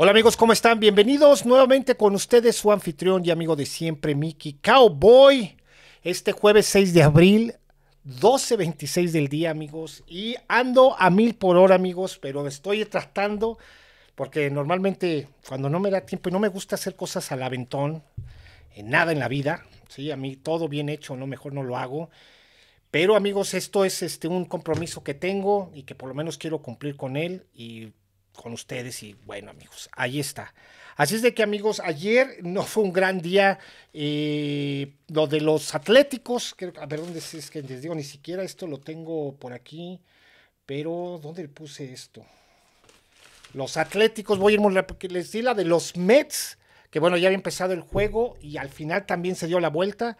Hola amigos, ¿cómo están? Bienvenidos nuevamente con ustedes, su anfitrión y amigo de siempre, Mickey Cowboy. Este jueves 6 de abril, 12.26 del día, amigos. Y ando a mil por hora, amigos, pero estoy tratando, porque normalmente cuando no me da tiempo y no me gusta hacer cosas al aventón, en eh, nada en la vida, ¿sí? A mí todo bien hecho, no, mejor no lo hago. Pero amigos, esto es este, un compromiso que tengo y que por lo menos quiero cumplir con él y con ustedes y bueno amigos, ahí está. Así es de que amigos, ayer no fue un gran día eh, lo de los atléticos, creo, a ver dónde es, que les digo, ni siquiera esto lo tengo por aquí, pero ¿dónde puse esto? Los atléticos, voy a ir muy les di la de los Mets, que bueno, ya había empezado el juego y al final también se dio la vuelta.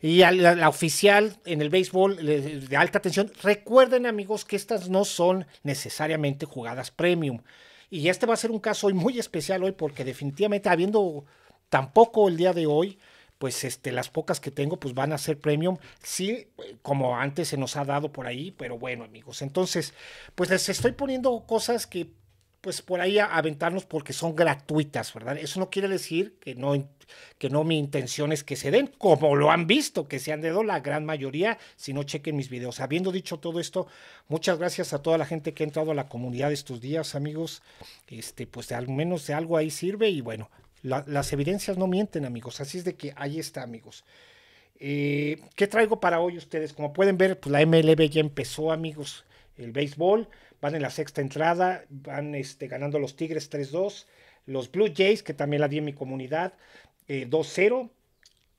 Y la, oficial en el béisbol de alta tensión, recuerden amigos que estas no son necesariamente jugadas premium. Y este va a ser un caso hoy muy especial hoy porque definitivamente habiendo tampoco el día de hoy, pues este, las pocas que tengo pues van a ser premium, sí, como antes se nos ha dado por ahí, pero bueno amigos, entonces pues les estoy poniendo cosas que pues por ahí aventarnos porque son gratuitas, ¿verdad? Eso no quiere decir que no, que no mi intención es que se den, como lo han visto, que se han dado la gran mayoría, si no chequen mis videos. Habiendo dicho todo esto, muchas gracias a toda la gente que ha entrado a la comunidad estos días, amigos. Este, pues al menos de algo ahí sirve y bueno, las evidencias no mienten, amigos. Así es de que ahí está, amigos. Eh, ¿Qué traigo para hoy ustedes? Como pueden ver, pues la MLB ya empezó, amigos, el béisbol van en la sexta entrada, van este, ganando los Tigres 3-2, los Blue Jays, que también la di en mi comunidad, 2-0. Eh,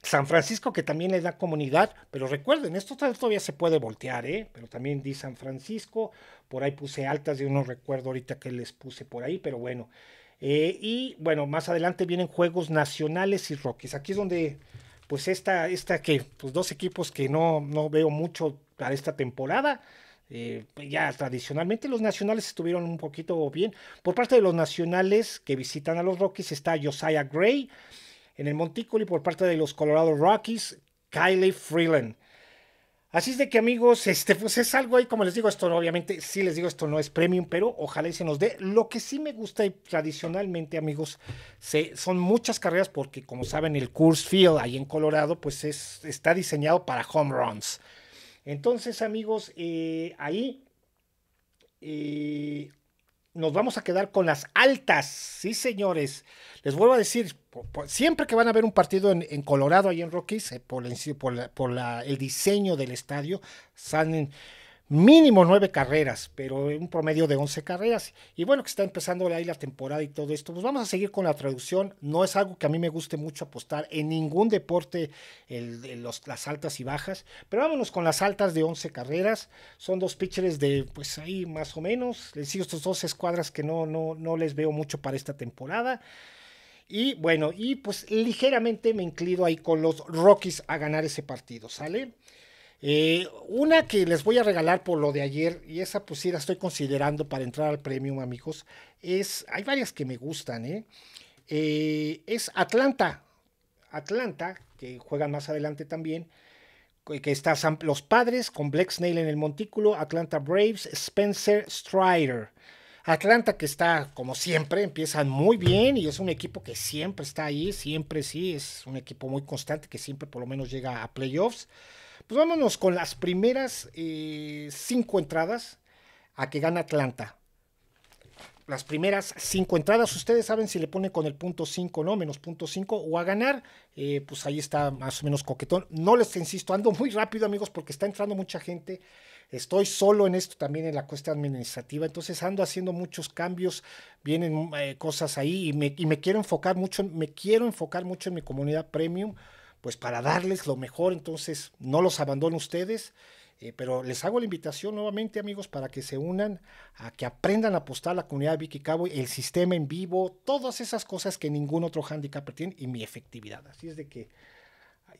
San Francisco, que también le da comunidad, pero recuerden, esto todavía se puede voltear, ¿eh? pero también di San Francisco, por ahí puse altas, yo no recuerdo ahorita que les puse por ahí, pero bueno. Eh, y bueno, más adelante vienen juegos nacionales y Rockies. Aquí es donde, pues, esta, esta que, pues, dos equipos que no, no veo mucho para esta temporada. Eh, pues ya tradicionalmente los nacionales estuvieron un poquito bien. Por parte de los nacionales que visitan a los Rockies está Josiah Gray en el montículo y por parte de los Colorado Rockies, Kylie Freeland. Así es de que amigos, este, pues es algo ahí, como les digo, esto obviamente, sí les digo, esto no es premium, pero ojalá y se nos dé. Lo que sí me gusta y tradicionalmente, amigos, se, son muchas carreras porque como saben, el Coors Field ahí en Colorado, pues es, está diseñado para home runs. Entonces, amigos, eh, ahí eh, nos vamos a quedar con las altas, sí, señores. Les vuelvo a decir, siempre que van a ver un partido en, Colorado, ahí en Rockies, eh, por, el diseño del estadio, salen mínimo nueve carreras, pero un promedio de once carreras. Y bueno, que está empezando ahí la temporada y todo esto. Pues vamos a seguir con la traducción. No es algo que a mí me guste mucho apostar en ningún deporte, las altas y bajas. Pero vámonos con las altas de once carreras. Son dos pitchers de, pues ahí más o menos. Les sigo estos dos escuadras que no, no, no les veo mucho para esta temporada. Y bueno, y pues ligeramente me inclino ahí con los Rockies a ganar ese partido, ¿sale? Eh, una que les voy a regalar por lo de ayer, y esa pues sí la estoy considerando para entrar al premium, amigos, es, hay varias que me gustan, ¿eh? eh es Atlanta, Atlanta, que juegan más adelante también, que está los padres con Black Snail en el montículo, Atlanta Braves, Spencer Strider. Atlanta que está como siempre, empiezan muy bien y es un equipo que siempre está ahí, siempre sí, es un equipo muy constante que siempre por lo menos llega a playoffs. Pues vámonos con las primeras eh, cinco entradas a que gana Atlanta. Las primeras cinco entradas, ustedes saben si le ponen con el punto 5, no, menos punto 5 o a ganar, eh, pues ahí está más o menos coquetón. No les insisto, ando muy rápido amigos porque está entrando mucha gente. Estoy solo en esto también en la cuesta administrativa, entonces ando haciendo muchos cambios, vienen eh, cosas ahí y me, y me quiero enfocar mucho, me quiero enfocar mucho en mi comunidad premium pues para darles lo mejor, entonces no los abandono ustedes, eh, pero les hago la invitación nuevamente amigos para que se unan, a que aprendan a apostar la comunidad de Vicky Cowboy, el sistema en vivo, todas esas cosas que ningún otro handicap tiene y mi efectividad. Así es de que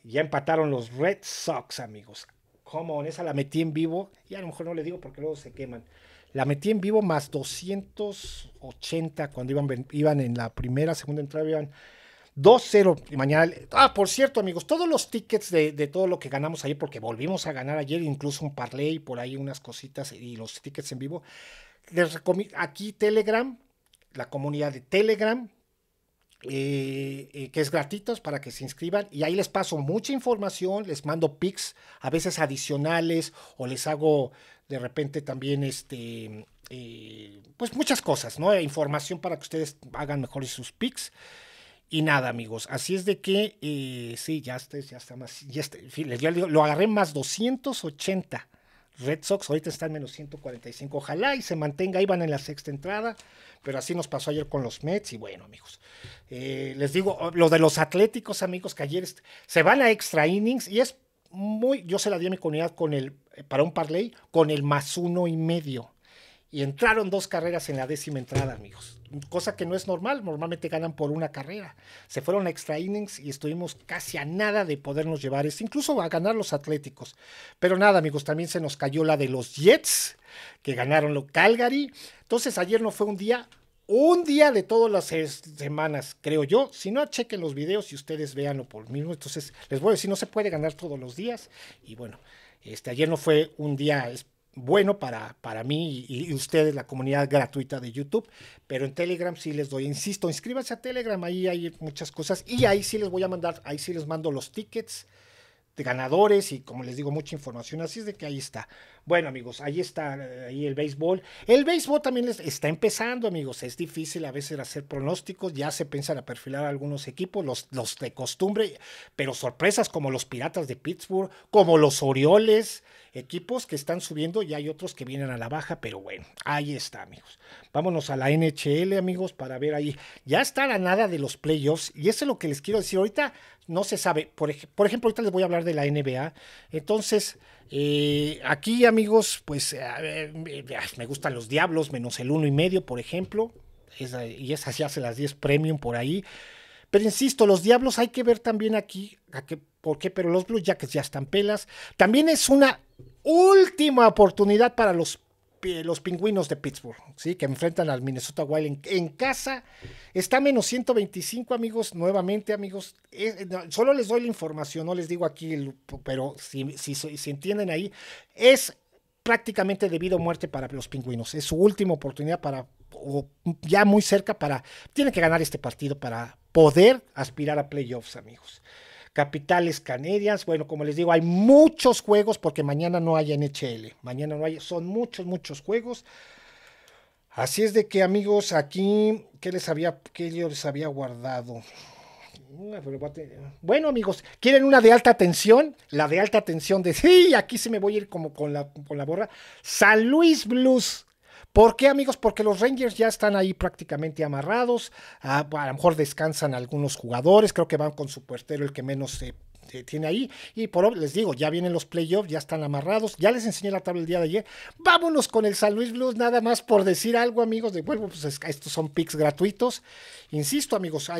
ya empataron los Red Sox amigos. Como esa la metí en vivo y a lo mejor no le digo porque luego se queman. La metí en vivo más 280 cuando iban, iban en la primera, segunda entrada, iban 2-0 y mañana. Ah, por cierto, amigos, todos los tickets de, todo lo que ganamos ayer, porque volvimos a ganar ayer, incluso un parlay, por ahí unas cositas y los tickets en vivo. Les recomiendo aquí Telegram, la comunidad de Telegram, eh, eh, que es gratis para que se inscriban y ahí les paso mucha información, les mando pics a veces adicionales o les hago de repente también este eh, pues muchas cosas, ¿no? E información para que ustedes hagan mejores sus pics. Y nada, amigos, así es de que, eh, sí, ya está, ya está más, ya está, en fin, les digo, lo agarré más 280. Red Sox ahorita está en menos 145, ojalá y se mantenga, ahí van en la sexta entrada, pero así nos pasó ayer con los Mets y bueno, amigos, eh, les digo, oh, lo de los Atléticos, amigos, que ayer se van a extra innings y es muy, yo se la di a mi comunidad con el, eh, para un parlay, con el más uno y medio y entraron dos carreras en la décima entrada, amigos. Cosa que no es normal, normalmente ganan por una carrera. Se fueron a extra innings y estuvimos casi a nada de podernos llevar esto, incluso a ganar los Atléticos. Pero nada, amigos, también se nos cayó la de los Jets, que ganaron lo Calgary. Entonces ayer no fue un día, un día de todas las semanas, creo yo. Si no, chequen los videos y ustedes véanlo por mí. Entonces les voy a decir, no se puede ganar todos los días. Y bueno, este, ayer no fue un día bueno para, para mí y, ustedes, la comunidad gratuita de YouTube, pero en Telegram sí les doy, insisto, inscríbanse a Telegram, ahí hay muchas cosas y ahí sí les voy a mandar, ahí sí les mando los tickets de ganadores y como les digo, mucha información, así es de que ahí está. Bueno amigos, ahí está eh, ahí el béisbol. El béisbol también les está empezando amigos, es difícil a veces hacer pronósticos, ya se piensan a perfilar algunos equipos, los, los de costumbre, pero sorpresas como los Piratas de Pittsburgh, como los Orioles, equipos que están subiendo y hay otros que vienen a la baja, pero bueno, ahí está, amigos. Vámonos a la NHL, amigos, para ver ahí. Ya está la nada de los playoffs y eso es lo que les quiero decir. Ahorita no se sabe. Por, ejemplo, ahorita les voy a hablar de la NBA. Entonces, eh, aquí, amigos, pues eh, me gustan los diablos, menos el uno y medio, por ejemplo. y es ya se las 10 premium por ahí. Pero insisto, los diablos hay que ver también aquí a qué por qué, pero los Blue Jackets ya están pelas. También es una última oportunidad para los, los pingüinos de Pittsburgh, ¿sí? que enfrentan al Minnesota Wild en, casa. Está menos 125, amigos, nuevamente, amigos. Eh, eh, solo les doy la información, no les digo aquí, pero si, si, entienden ahí, es prácticamente debido a muerte para los pingüinos. Es su última oportunidad para, o ya muy cerca para, tiene que ganar este partido para poder aspirar a playoffs, amigos. Capitales canarias, Bueno, como les digo, hay muchos juegos porque mañana no hay NHL. Mañana no hay, son muchos, muchos juegos. Así es de que amigos, aquí, ¿qué les había, qué yo les había guardado? Bueno amigos, ¿quieren una de alta tensión? La de alta tensión de, sí, aquí se me voy a ir como con la, con la borra. San Luis Blues ¿Por qué, amigos? Porque los Rangers ya están ahí prácticamente amarrados. Ah, a, lo mejor descansan algunos jugadores. Creo que van con su puertero el que menos se. tiene ahí. Y por les digo, ya vienen los playoffs, ya están amarrados. Ya les enseñé la tabla el día de ayer. Vámonos con el San Luis Blues, nada más por decir algo, amigos. De vuelvo, pues estos son picks gratuitos. Insisto, amigos,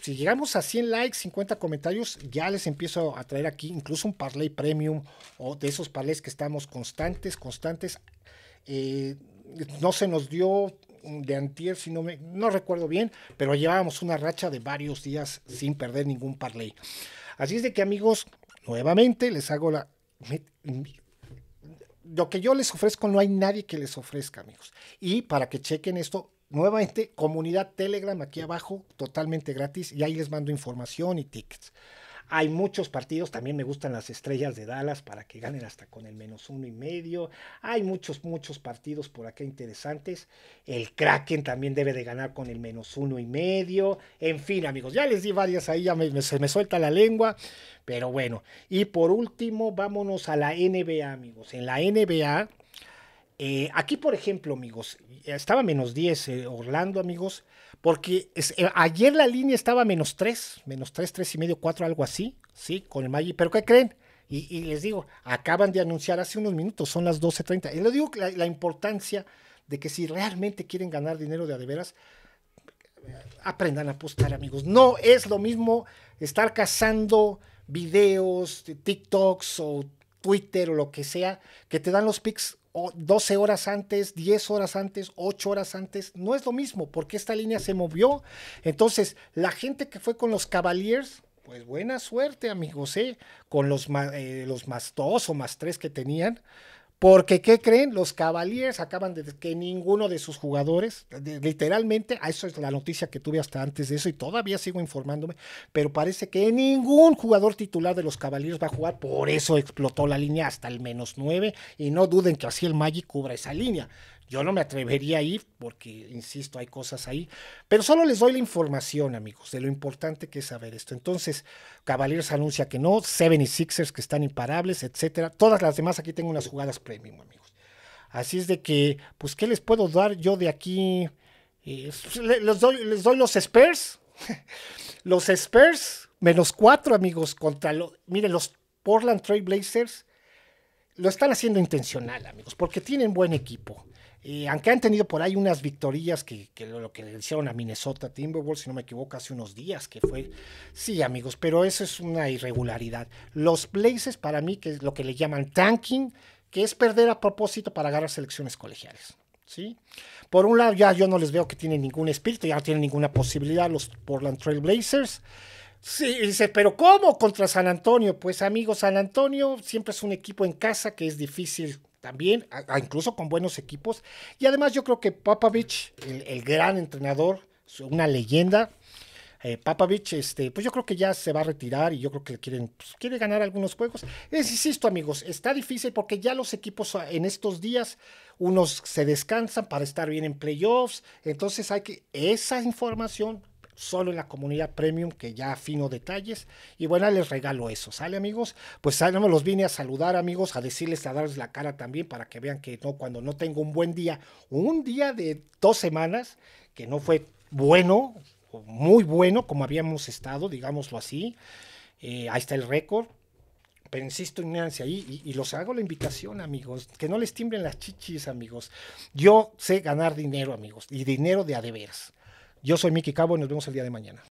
si llegamos a 100 likes, 50 comentarios, ya les empiezo a traer aquí incluso un parlay premium o de esos parlays que estamos constantes, constantes. Eh, no se nos dio de antier, si no, me, no recuerdo bien, pero llevábamos una racha de varios días sin perder ningún parley. Así es de que amigos, nuevamente les hago la... lo que yo les ofrezco no hay nadie que les ofrezca, amigos. Y para que chequen esto, nuevamente, comunidad Telegram aquí abajo, totalmente gratis, y ahí les mando información y tickets. Hay muchos partidos, también me gustan las estrellas de Dallas para que ganen hasta con el menos uno y medio. Hay muchos, muchos partidos por acá interesantes. El Kraken también debe de ganar con el menos uno y medio. En fin, amigos, ya les di varias ahí, ya me, se me suelta la lengua, pero bueno. Y por último, vámonos a la NBA, amigos. En la NBA, eh, aquí por ejemplo, amigos, estaba menos 10 eh, Orlando, amigos porque eh, ayer la línea estaba menos 3, menos 3, 3 y medio, 4, algo así, ¿sí? Con el Maggi. Pero ¿qué creen? Y, les digo, acaban de anunciar hace unos minutos, son las 12.30. Y les digo la, importancia de que si realmente quieren ganar dinero de a de veras, aprendan a apostar, amigos. No es lo mismo estar cazando videos, de TikToks o Twitter o lo que sea, que te dan los pics 12 horas antes, 10 horas antes, 8 horas antes, no es lo mismo porque esta línea se movió. Entonces, la gente que fue con los Cavaliers, pues buena suerte, amigos, ¿eh? con los, eh, los más 2 o más 3 que tenían, porque, ¿qué creen? Los Cavaliers acaban de que ninguno de sus jugadores, literalmente, a eso es la noticia que tuve hasta antes de eso y todavía sigo informándome, pero parece que ningún jugador titular de los Cavaliers va a jugar, por eso explotó la línea hasta el menos 9 y no duden que así el Magic cubra esa línea. Yo no me atrevería a ir porque, insisto, hay cosas ahí. Pero solo les doy la información, amigos, de lo importante que es saber esto. Entonces, Cavaliers anuncia que no, Seven y Sixers que están imparables, etcétera. Todas las demás aquí tengo unas jugadas premium, amigos. Así es de que, pues, ¿qué les puedo dar yo de aquí? Eh, les, doy, les doy los Spurs. los Spurs, menos cuatro, amigos, contra los. Miren, los Portland Trail Blazers lo están haciendo intencional, amigos, porque tienen buen equipo. Eh, aunque han tenido por ahí unas victorias que, lo, que le hicieron a Minnesota Timberwolves, si no me equivoco, hace unos días, que fue, sí amigos, pero eso es una irregularidad. Los Blazers para mí, que es lo que le llaman tanking, que es perder a propósito para ganar selecciones colegiales. ¿sí? Por un lado, ya yo no les veo que tienen ningún espíritu, ya no tienen ninguna posibilidad los Portland Trail Blazers. Sí, dice, pero ¿cómo contra San Antonio? Pues amigos, San Antonio siempre es un equipo en casa que es difícil también, incluso con buenos equipos. Y además yo creo que Papavich, el, gran entrenador, una leyenda, eh, Papavich, este, pues yo creo que ya se va a retirar y yo creo que quieren, pues, quiere ganar algunos juegos. insisto, amigos, está difícil porque ya los equipos ah, en estos días, unos se descansan para estar bien en playoffs. Entonces hay que, esa información solo en la comunidad premium, que ya afino detalles. Y bueno, les regalo eso, ¿sale amigos? Pues no los vine a saludar amigos, a decirles, a darles la cara también para que vean que no, cuando no tengo un buen día, un día de dos semanas, que no fue bueno, muy bueno como habíamos estado, digámoslo así. Eh, ahí está el récord, pero insisto, ignorancia ahí, y, y, los hago la invitación, amigos, que no les timbren las chichis, amigos. Yo sé ganar dinero, amigos, y dinero de adeveras. Yo soy Miki Cabo y nos vemos el día de mañana.